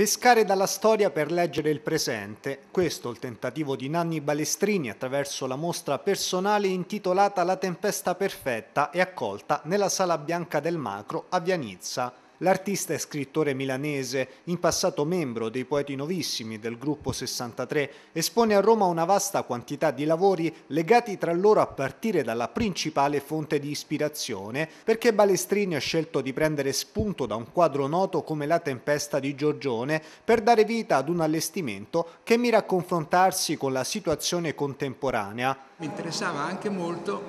Pescare dalla storia per leggere il presente, questo è il tentativo di Nanni Balestrini attraverso la mostra personale intitolata La tempesta perfetta e accolta nella Sala Bianca del Macro a Vianizza. L'artista e scrittore milanese, in passato membro dei Poeti Novissimi del gruppo 63, espone a Roma una vasta quantità di lavori legati tra loro a partire dalla principale fonte di ispirazione, perché Balestrini ha scelto di prendere spunto da un quadro noto come La tempesta di Giorgione per dare vita ad un allestimento che mira a confrontarsi con la situazione contemporanea. Mi interessava anche molto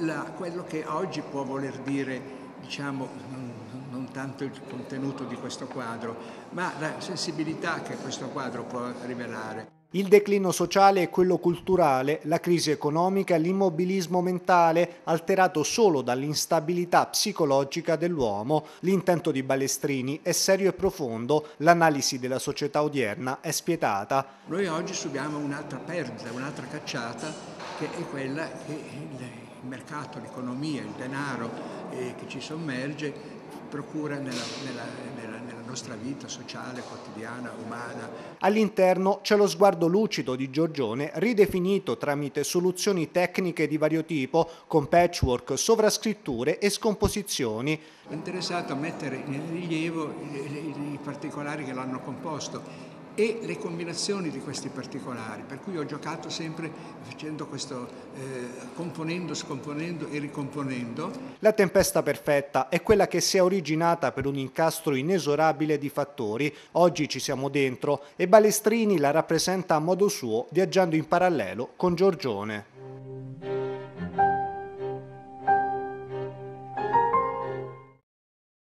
la, quello che oggi può voler dire diciamo, non, non, tanto il contenuto di questo quadro, ma la sensibilità che questo quadro può rivelare. Il declino sociale e quello culturale, la crisi economica, l'immobilismo mentale, alterato solo dall'instabilità psicologica dell'uomo, l'intento di Balestrini è serio e profondo, l'analisi della società odierna è spietata. Noi oggi subiamo un'altra perdita, un'altra cacciata, che è quella che il mercato, l'economia, il denaro, eh, che ci sommerge procura nella, nella, nella, nella nostra vita sociale, quotidiana, umana. All'interno c'è lo sguardo lucido di Giorgione, ridefinito tramite soluzioni tecniche di vario tipo, con patchwork, sovrascritture e scomposizioni. Ho interessato a mettere in rilievo i particolari che l'hanno composto e le combinazioni di questi particolari, per cui ho giocato sempre facendo questo, eh, componendo, scomponendo e ricomponendo. La tempesta perfetta è quella che si è originata per un incastro inesorabile di fattori, oggi ci siamo dentro e Balestrini la rappresenta a modo suo viaggiando in parallelo con Giorgione.